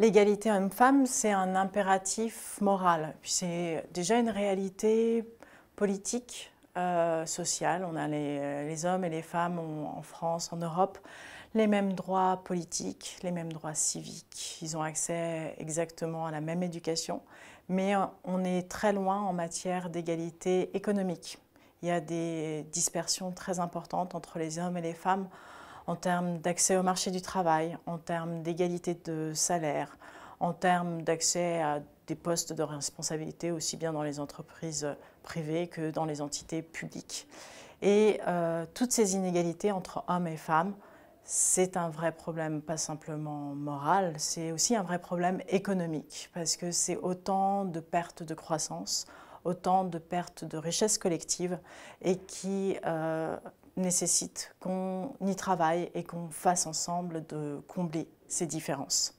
L'égalité homme-femme, c'est un impératif moral. c'est déjà une réalité politique, euh, sociale. On a les, hommes et les femmes en France, en Europe, les mêmes droits politiques, les mêmes droits civiques. Ils ont accès exactement à la même éducation. Mais on est très loin en matière d'égalité économique. Il y a des dispersions très importantes entre les hommes et les femmes en termes d'accès au marché du travail, en termes d'égalité de salaire, en termes d'accès à des postes de responsabilité aussi bien dans les entreprises privées que dans les entités publiques. Et euh, toutes ces inégalités entre hommes et femmes, c'est un vrai problème, pas simplement moral, c'est aussi un vrai problème économique, parce que c'est autant de pertes de croissance, autant de pertes de richesses collective et qui euh, nécessite qu'on y travaille et qu'on fasse ensemble de combler ces différences.